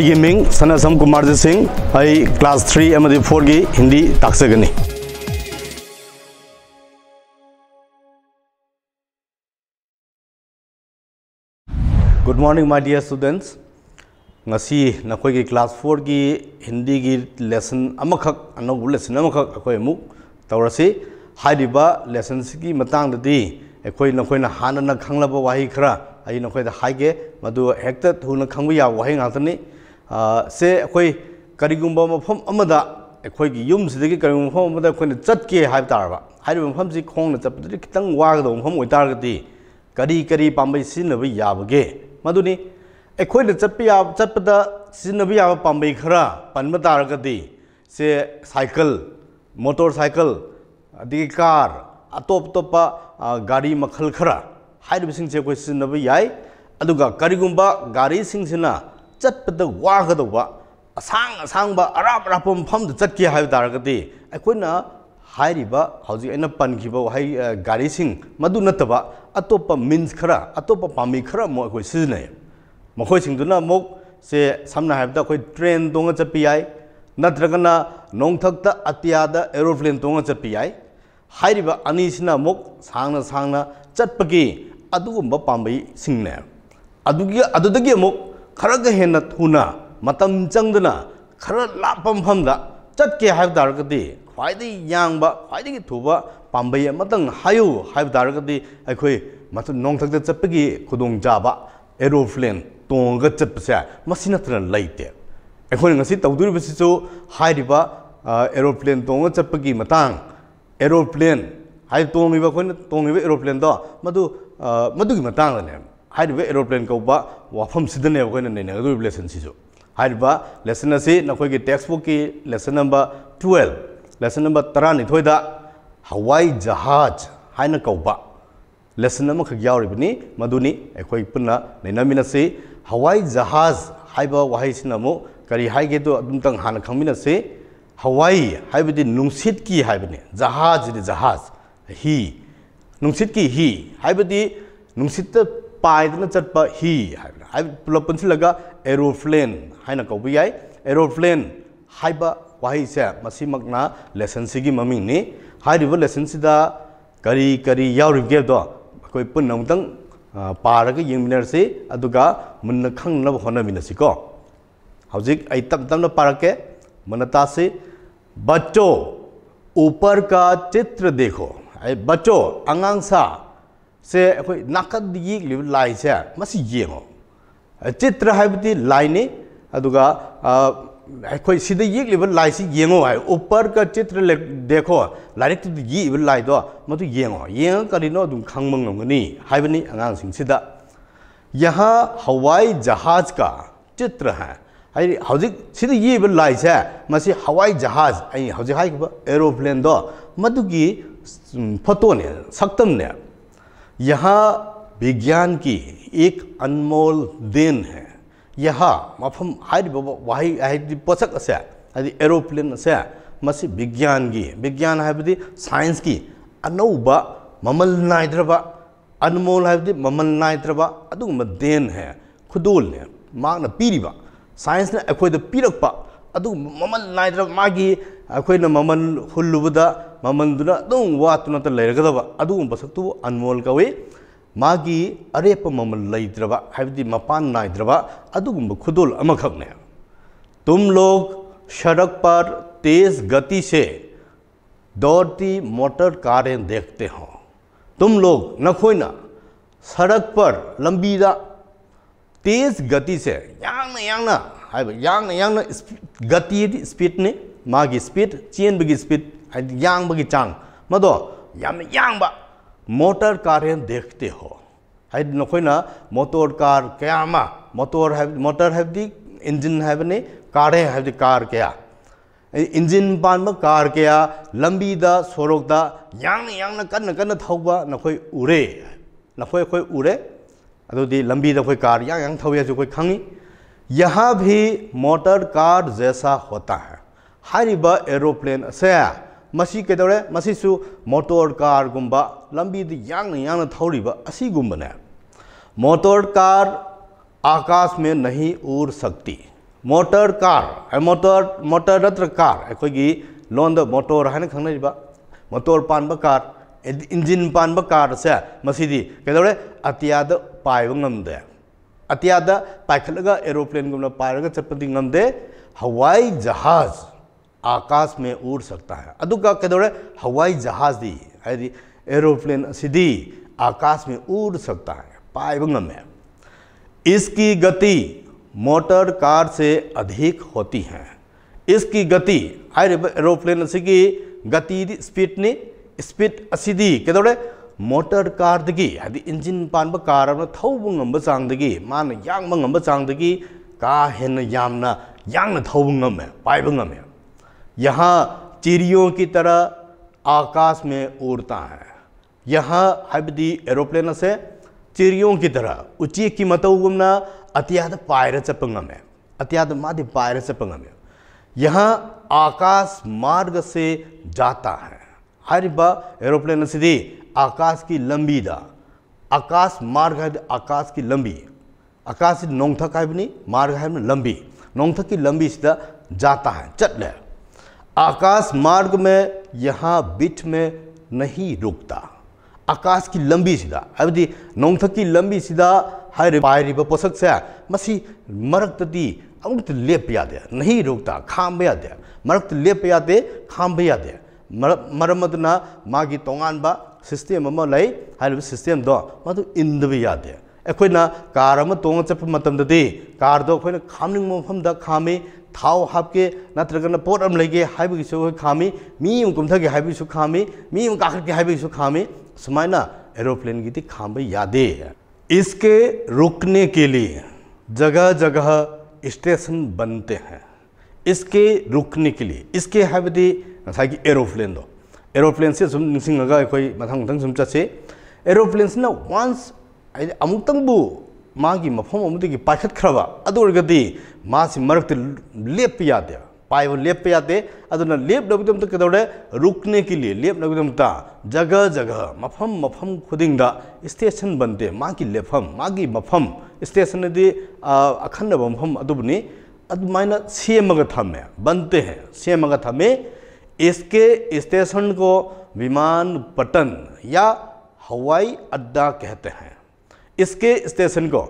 अगर मिंग Sanasam Kumar Singh class three four की हिंदी ताकसगनी good morning my dear students ngasi nakoi ki class 4 gi hindi gi lesson amakak anobu lesson amakak akoi mu tawrasi haidiba lessons gi matang di ekoi nakoi na hana na khanglaba wahi khra ai nakoi da haige madu hekta thuna khangbu ya wahi ngatani se koi karigumba mafam amada koi ki yum se deki karigumba mafam amada koi ni chat ke hai btar ba hai ri mafam si kong na chat pati ki tang waa gada mafam oi tar gati kari kari pambay si nabi yaab ge madu ni e koi ni chat pi yaab chat pata si khara panma tar gati se cycle motor cycle adi ki gari makhal khara hai gari ꯆꯠꯄꯗ ꯋꯥꯒꯗꯧꯕ ꯑꯁꯥꯡ ꯑꯁꯥꯡꯕ ꯑꯔꯥꯞ ꯑꯔꯥꯞꯄ ꯃꯐꯝꯗ ꯆꯠꯀꯦ ꯍꯥꯏꯕ ꯇꯥꯔꯒꯗꯤ ꯑꯩꯈꯣꯏꯅ ꯍꯥꯏꯔꯤꯕ ꯍꯧꯖꯤꯛ ꯑꯩꯅ ꯄꯟꯈꯤꯕ ꯋꯥꯍꯩ ꯒꯥꯔꯤꯁꯤꯡ ꯃꯗꯨ ꯅꯠꯇꯕ ꯑꯇꯣꯞꯄ ꯃꯤꯟꯁ ꯈꯔ ꯑꯇꯣꯞꯄ ꯄꯥꯝꯕꯩ ꯈꯔ ꯑꯃꯨꯛ ꯑꯩꯈꯣꯏ ꯁꯤꯖꯤꯟꯅꯩ ꯃꯈꯣꯏꯁꯤꯡꯗꯨꯅ ꯑꯃꯨꯛ ꯁꯦ ꯁꯝꯅ ꯍꯥꯏꯔꯕꯗ ꯑꯩꯈꯣꯏ ꯇ꯭ꯔꯦꯟ ꯇꯣꯡꯉ ꯆꯠꯄ ꯌꯥꯏ ꯅꯠꯇ꯭ꯔꯒꯅ ꯅꯣꯡꯊꯛꯇ ꯑꯇꯤꯌꯥꯗ ꯑꯦꯔꯣꯄ꯭ꯂꯦꯟ ꯇꯣꯡꯉ ꯆꯠꯄ ꯌꯥꯏ ꯍꯥꯏꯔꯤꯕ ꯑꯅꯤꯁꯤꯅ ꯑꯃꯨꯛ ꯁꯥꯡꯅ ꯁꯥꯡꯅ ꯆꯠꯄꯒꯤ ꯑꯗꯨꯒꯨꯝꯕ ꯄꯥꯝꯕꯩꯁꯤꯡꯅꯦ ꯑꯗꯨꯒꯤ ꯑꯗꯨꯗꯒꯤ ꯑꯃꯨꯛ खरग हेन थूना मतम चंगदना खर लापम फमदा चटके हाइब दारगदी ख्वाइदी यांग बा ख्वाइदी की थुबा पांबई मतंग हायु हाइब दारगदी अखोई मत नोंगथक चपगी खुदोंग जाबा एरोप्लेन तोंग चपसे मसिन त्र लाइते अखोई ngasi tawdur bisichu hairiba aeroplane tong chapagi matang aeroplane hai tongiba khoi na tongiba aeroplane do madu madu gi matang la ne aeroplane कौब वफम नैनगद लेसन लेसन से नखोगी टेक्सबुक की lesson number twelve lesson number तरह हवाई जहाज है कौब लेसन यानी मधुनी पुनः हवाई जहाज है वहई करी हाँ खासी हवाई है नुसीद की है जहाज जहाज ही नुसीद की हि है नुसी पाइदन चटप हि है पुलपन लगा है कौब जाए एरोफ्लेन है वहीसे लेसन की ममिंग लेसन से करी करी यावरीबगेद अखोई पुनमतंग पारग यंगसे मुन्न खंगनब होनमीनसीको तम तब तब पारके मनता से बच्चों ऊपर का चित्र देखो बच्चों अंगांसा से अखोई नाकद येगलिब लाइन से मसी येंगो चित्र है लाइन ने अदुगा अखोई सिद येगलिब लाइन से येंगो है ऊपर का चित्र देखो लाइक तो येब लाइन मत येंगो येंग करिनो दुम खंगमंग नंगनी यहाँ हवाई जहाज का चित्र है हजिक येब लाइन से मसी हवाई जहाज अभी हजिक एरोप्लेन दो मधुगी फोटो ने सक्तम यहाँ विज्ञान की एक अनमोल देन है यहाँ मफम वाही वही पोसक असे एरोप्लेन असे मसी विज्ञान की विज्ञान है साइंस की अनौब ममल नाइद्रब अनमोल है ममल नाइद्रब अदुगम देन है खुदोल ने मांग पीरीब साइंस ने अखोद पीरप अदुगम ममल नाइद्रब मागी अखोन मम हुलुबद ममलदुना अदुम वातुनत लेरगदव अनमोल कवे मागी अरेप मम लेद्रबी मपान नाइद्रव अदुगुम खुदुल अमखबने तुम लोग सड़क पर तेज गति से दौड़ती मोटर कारें देखते हो तुम लोग नखोइना सड़क पर लंबीदा तेज गति से यांग यांग यांग यांग गति स्पीड ने मागी स्पीड चेनबगी स्पीड यांग यांबगी चांग मदो यांग यांब मोटर करें देखते हो है नखोना मोटर कार क्या मोटर है मोटर है इंजन है ने कारें है कार क्या इंजिन पानब कार क्या लंबीद सोरोकद यांग यांग कन्न कन्न थौब नखोई उरे नखोई अखोई उरे लंबी लंबीद अखोई कार यांग यांग थौया जो कोई खंगी यह भी मोटर कार जैसा होता है ꯍꯥꯏꯔꯤꯕ ꯑꯦꯔꯣꯄ꯭ꯂꯦꯟ ꯑꯁꯦ ꯃꯁꯤ ꯀꯩꯗꯧꯔꯦ ꯃꯁꯤꯁꯨ ꯃꯣꯇꯣꯔ ꯀꯥꯔꯒꯨꯝꯕ ꯂꯝꯕꯤꯗ ꯌꯥꯡꯅ ꯌꯥꯡꯅ ꯊꯧꯔꯤꯕ असीगुम्बने मोटर कार आकाश में नहीं उड़ सकती मोटर कार मोटर मोटर नत्र कार अखोगी लोन मोटर है खाने मोटर पानब कार इंजिन पानब कार से मसीदी कदौरे अतियाद पाइबे अतियाद पाखल एरोप्लेन गुम पाइग चपदी हवाई जहाज़ ಆಕಾಶ ಮೇ ಊಡ್ ಸಕ್ತಾ ಹೈ ಅದುಕ್ಕ हवाई जहाज दी है ಹೈದಿ ಏರೋಪ್ಲೇನ್ ಸಿದಿ आकाश में उड़ सकता है पाइबंगम में इसकी गति मोटर कार से अधिक होती है इसकी गति एरोप्लेन की गति स्पीड ने स्पीड असीधी के कदोड़े मोटर कार दगी यानी इंजन पान कार थौब चांगी मान यांग चांगी का हेन यामना यांग थौब पाइबंगमे यहाँ चिड़ियों की तरह आकाश में उड़ता है यहाँ हबदी एरोप्लेन से चिड़ियों की तरह उची की मतगुमना अत्याद पायर है अत्याध माध्य पायर है यहाँ आकाश मार्ग से जाता है हर बार एरोप्लेन सीधी आकाश की लंबी दा आकाश मार्ग है तो आकाश की लंबी आकाश नोंगथक है नहीं मार्ग है लंबी नोंगथक की लंबी सीधा जाता है चट आकाश मार्ग में यहाँ बीच में नहीं रुकता आकाश की लंबी सीधा अभी नौथ की लंबी सीधा हर पायरी पर पोसक से मसी मरक मरक्तती अमृत लेप यादे नहीं रुकता खाम यादे मरक्त लेप यादे खाम मरम्मत ना माँ की तोान बा सिस्टम अम लाई है सिस्टम दो मधु इंदब यादे ꯑꯩꯈꯣꯏꯅ ꯀꯥꯔ ꯑꯃ ꯇꯣꯡꯉ ꯆꯠꯄ ꯃꯇꯝꯗꯗꯤ ꯀꯥꯔꯗꯣ ꯑꯩꯈꯣꯏꯅ ꯈꯥꯝꯅꯤꯡꯕ मौम खामी थाव हापे नत्रगन पोट अम लेगे खामी मी उम कुमथगे हाइबगिसु खामी मी उम काखके खामी समायना एरोप्लेन की खाब यादे इसके रुकने के लिए जगह जगह स्टेशन बनते हैं इसके रुकने के लिए इसके है कि एरोप्लेन दो एरोप्लेन से सुम निसिंग अगा कोई मथांग मथांग सुम चसे एरोप्लेन से ना वांस अमुक तंगबू मागी मफम मरक्त लेप यादे पाइब लेप यादे लेप लगदम त रुकने के लिए लेप लगदम जगह जगह मफम मफम खुदिंग स्टेशन बनते मागी लेफम मागी मफम स्टेशन दे मफम अदुबनी अदमाइना सेमग थमे बनते हैं सेमग थमे इसके स्टेशन को विमान पटन या हवाई अड्डा कहते हैं इसके स्टेशन को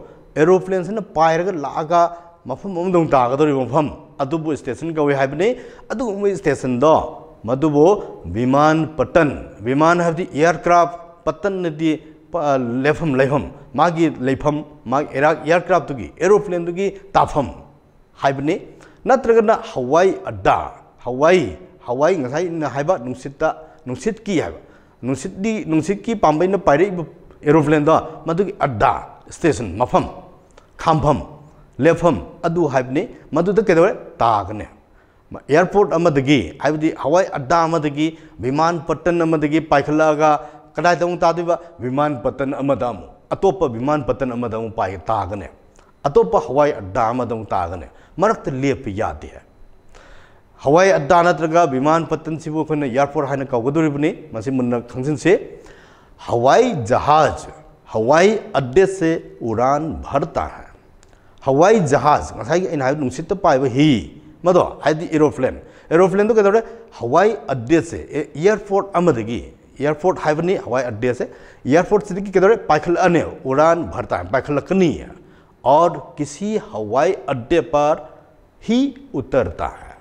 एरोप्लेन से पायर लाग मफम तागदरी मफम अदुबु स्टेशन कौ है स्टेशन दो मधुबो विमान पटन विमान है एयरक्राफ्ट पतन नदी लेफम लेफम मागी लेफम माग इराक एयरक्राफ्ट तो की एरोप्लेन तो की ताफम है नत्रगना हवाई अड्डा हवाई हवाई ngasi na की है ta की ki haiba एरोप्लेन मधुगी अड्डा स्टेशन मफम खाफम लेफम अबने हाइबने मधुद केदवे तागने एयरपोर्ट हवाई अड्डा विमान विमानपट्टन अमदगी पाइखलागा कदाय विमान तादिबा अतोप विमान अमदामु पाइ तागने अतोप हवाई अड्डा तागने मरक्त लेप यादे है हवाई अड्डा नत्र विमान सिबो से एयरपोर्ट है कौगदरीबी मसि मुन्न हवाई जहाज हवाई अड्डे से उड़ान भरता है हवाई जहाज मतलब नसीत पाए ही मदो मतलब एरोप्लेन एरोप्लेन तो कहते हवाई अड्डे से एयरपोर्ट एयरपोर्ट है हवाई अड्डे से एयरपोर्ट से पाखल अने उड़ान भरता है पाखलकनी है और किसी हवाई अड्डे पर ही उतरता है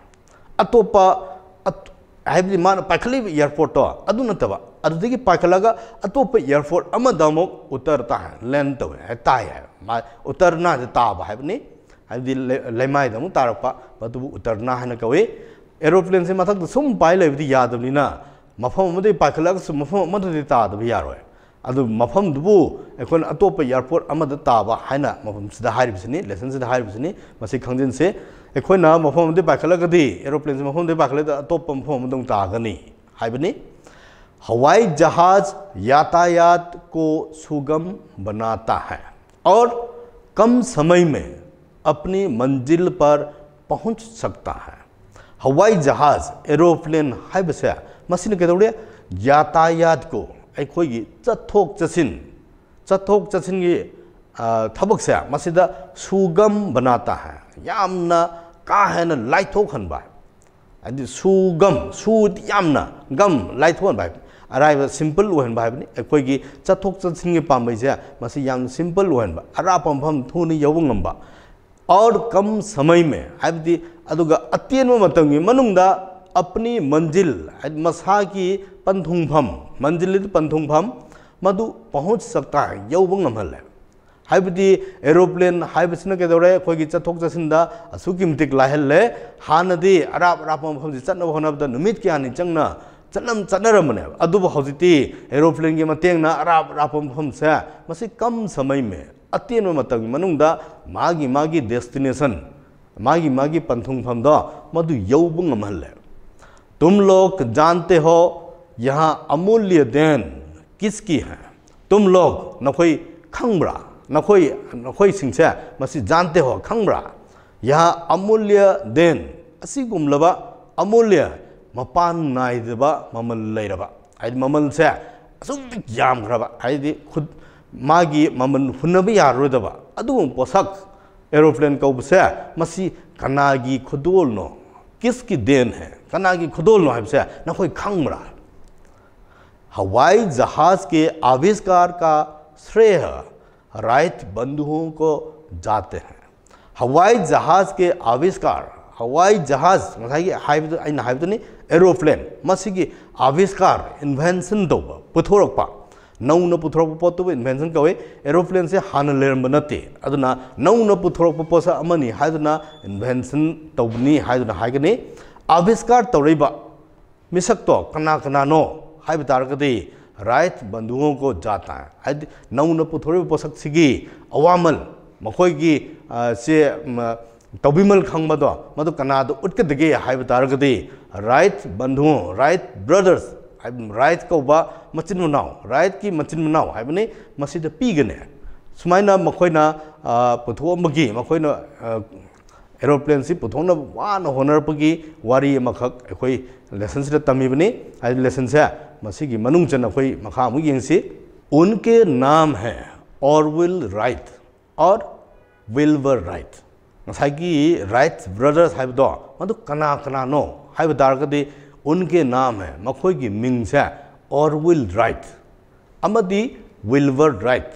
अतोपा अत, मान पाखली एयरपोर्ट अदू अब अदुदगी पाखलगा अतोप एयरपोर्ट अमदमो उतरता है लैंड तो है ताय है उतरना ताब है ने हबदि लेमाय दम तारपा बतु उतरना है कवे एरोप्लेन से मथक तो सुम पाय लेबदि यादबनिना मफम मदे पाखलग सु मफम मदे ताद भी यारो अदु मफम दुबु अखोन अतोप एयरपोर्ट अमद ताब है मफम सिदा हारिबसिनी लेसन सिदा हारिबसिनी से अखोना मफम मदे पाखलगदि एरोप्लेन से मफम मदे पाखलद अतोप मफम तागनी हाइबनी हवाई जहाज़ यातायात को सुगम बनाता है और कम समय में अपनी मंजिल पर पहुंच सकता है हवाई जहाज़ एरोप्लेन है मशीन के दौड़े यातायात को अखोई चथोक चसिन चथोक चसिन ये थबक से मसीद सुगम बनाता है यामना का है ना भाई सुगम सुद यामना गम लाइथोन भाई अराब सिंपल होगी है अखोगी चथोक चथि पाबे मसी सिंपल होहनबा अराप मफम थून यौब और कम समय में है अतेन अपनी मंजिल मसा की पंथुंगफम मंजिल पंथुंगफम मधु पहुँच सकता है यौब गमल है हाइबदी एरोप्लेन हाइबसिन अखोई अखोगी चथोक चथिन असुकी मटिक लाहल हानदी अराब अराप मफम चटना होनबदा नुमित चंगना चलम चलरमने अब होती एरोप्लेन की मतंग अराब अराब मफम से कम समय में अतेन मागी मागी डेस्टिनेशन मागी मागी पंथुफम मधु यौबल तुम लोग जानते हो यहाँ अमूल्य देन किसकी है तुम लोग नखोई खंगब्रा नखोई नखोई सिंह मसी जानते हो खंगब्रा यहाँ अमूल्य देन असीगुमलब अमूल्य मपान नाइब ममल लेरब है ममल से अच्छा है खुद मागी ममल हुनब यारब पोसक एरोप्लेन कौब से मसी कनागी खुदोलनो किसकी देन है कनागी खुदोलनो है नो खा खंगमरा हवाई जहाज के आविष्कार का श्रेय राइट बंधुओं को जाते हैं हवाई जहाज के आविष्कार हवाई जहाज हाइब हाइब नहीं एरोप्लेन मसी आविष्कार इन्वेंसन तब पुथोरप नौन पुथोरप पोटब इन्वेंसन कौए एरोप्लेन से हान लेरब नते नौन पुथोरप पोसा इन्वेंसन तौनी है आविष्कार तौरब मिसक्तो कना कनानो राइट बंधुओं को जाता है नौन पुथोरब पोसक अवामल मखोई से तौबीमल खंगबदो मदु कनादो उत्कदे हाइब राइट बंधु राइट ब्रदर्स राइट कौबा मचिन मनाओ राइट की मचिन मनाओ है मसीद पीगने सुमाइना मखोइना पुथोमगी मखोइना एरोप्लेन से पुथोन वान होनरपगी वारी मखक लेसन से तमीबने हाइ लेसन से मसिगी मनुंग अखोई उनके नाम है और विल राइट और विल वर राइट ꯉꯁꯥꯏꯒꯤ ꯔꯥꯏꯠ मतलब कना ꯃꯗꯨ ꯀꯅꯥ ꯀꯅꯥꯅꯣ ꯍꯥꯏꯕ ꯇꯥꯔꯒꯗꯤ उनके नाम है मखोई की मिंग से विल राइट अमदी विल्वर राइट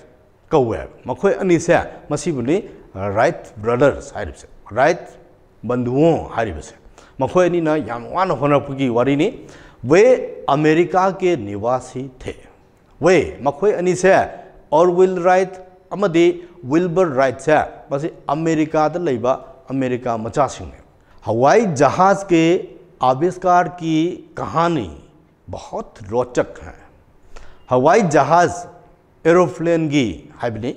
कौए मखोई अनी से मसीबनी राइट ब्रदर्स है राइट बंधुओं है मखोई अनी ना यान होनपगी वारी ने वे अमेरिका के निवासी थे वे मखोई अनी से Will Wright Wilbur Wright Wright se America America da leiba हवाई जहाज़ के आविष्कार की कहानी बहुत रोचक है हवाई जहाज़ एरोप्लेन की है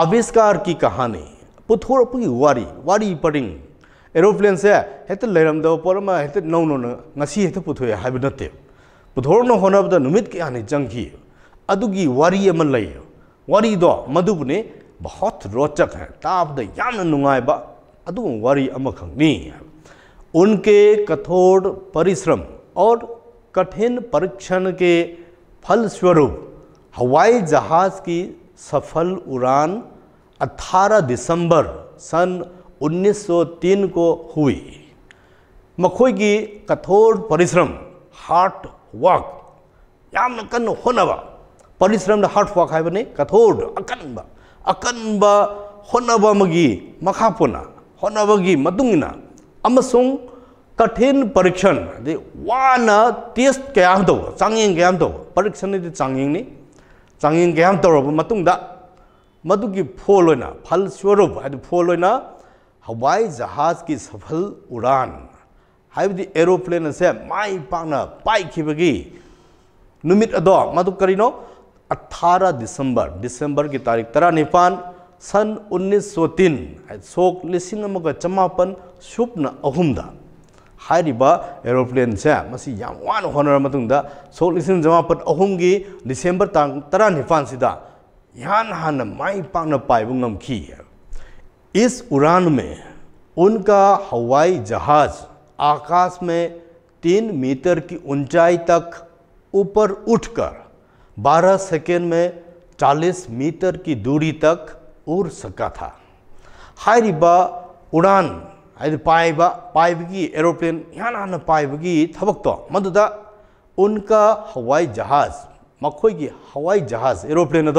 आविष्कार की कहानी पुथोरप की वारी वारी पड़िंग एरोप्लेन से हेत लेरम पोरम हेत नौ नौ हेत पुथोय है नते पुथोरनो होनबद नुमित के आने जंगी अदुगी वारी अमन लई वारी दो मधुबने बहुत रोचक है ताबद यान नुंगाइब अदु उनके कठोर परिश्रम और कठिन परीक्षण के फलस्वरूप हवाई जहाज़ की सफल उड़ान 18 दिसंबर सन 1903 को हुई मखोई की कठोर परिश्रम हार्ड वर्क याम कन होनवा ꯄꯔꯤꯁ꯭ꯔꯝꯗ ꯍꯥꯔꯠ वर्क है ꯀꯊꯣꯔꯗ अकनब अकनब ꯍꯣꯠꯅꯕ ꯑꯃꯒꯤ कठिन परीक्षण वन टेस्ट क्या तब चांगिंग क्या दो परीक्षण दे चांगिंग क्या चांगिंग मधु फोल होना फल स्वरूप है फोल होना हवाई जहाज की सफल उड़ान है एरोप्लेन से माई पाना पाई की नुमित मधु 18 दिसंबर दिसंबर की तारीख तरह निपान सन 1903 सोक लिसिंग अमगा चमापन सुपन अहुमदा हाइरिबा एरोप्लेन से मसी याम वान होनर मतुंगदा सोक लिसिंग चमापन अहुम की दिसंबर तांग तरह निपान सिदा यान हान माई पांग पाइब है इस उड़ान में उनका हवाई जहाज आकाश में तीन मीटर की ऊंचाई तक ऊपर उठकर 12 सेकेंड में 40 मीटर की दूरी तक उड़ सका था हाइबा उड़ान पाइब पाइब की एरोप्लेन यहाँ पाइब की थबक तो उनका हवाई जहाज मखोई की हवाई जहाज एरोप्लेन अद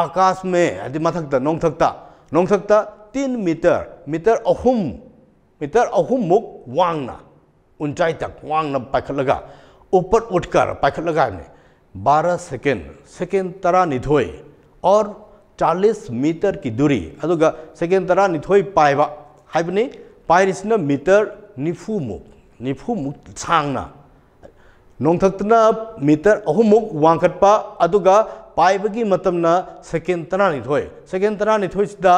आकाश में मथकता नौथकता नौथकता तीन मीटर मीटर अहम मीटर अहम मुक वांगना ऊंचाई तक वांगना पाखलगा ऊपर उठकर पाखलगा बारह सेकेंड सेकेंड तरह निधोए और चालीस मीटर की दूरी अगर सेकेंड तरह निधोए पाएबा हाइबने पायरिसना मीटर निफुमुक निफुमुक सांगना नौथना मीटर अहुमुक वांखटपा अदुगा की मतमना सेकेंड तरह निधोए सेकेंड तरह निधोइसदा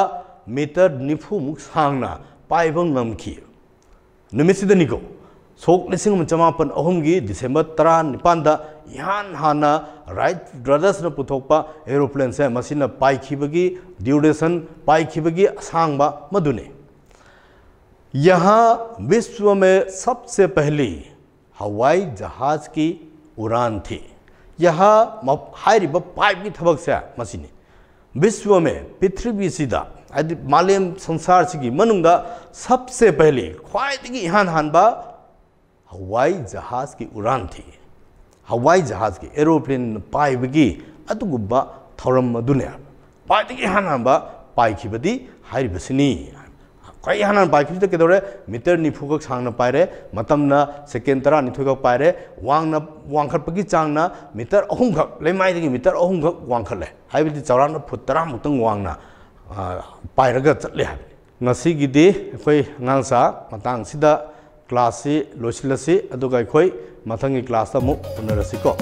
मीटर निफुमुक सांगना पाइबंग नमखी नुमिसिदनिको सोक लिंग चमापन अहम की दिसंबर तरह निपांदा यहाँ राइट ब्रदर्स ने पुथोप एरोप्लेन से पाईबगी ड्यूरेशन पाईबगी असंग मधुने यहाँ विश्व में सबसे पहली हवाई जहाज की उड़ान थी यह हायरीब पाइप की थबक से मसीने विश्व में पृथ्वी सीधा यदि मालेम संसार से की मनुंगा सबसे पहली ख्वाहिगी यहाँ हानबा हवाई जहाज की उड़ान थी हवाई जहाज की एरोप्लेन पाइब की अदुगुब थौरम अदुने पाइदगी हानब है हाइबसिनी कई हाना पाइखिबसिद मीटर निफुग सामना पाए सेकें सेकेंड तरा पाए वाखप की वांखरपगी चांगना मीटर अहुम खक लेमाइदगी मीटर अहुम खक वांखले हाइबदी चौरान फुट तरह मुतंग वांगना पाइरग चले अखोई ngang sa matang अखोई ꯃꯊꯪꯒꯤ ꯀ꯭ꯂꯥꯁꯇ ꯑꯃꯨꯛ ꯎꯅꯔꯁꯤꯀꯣ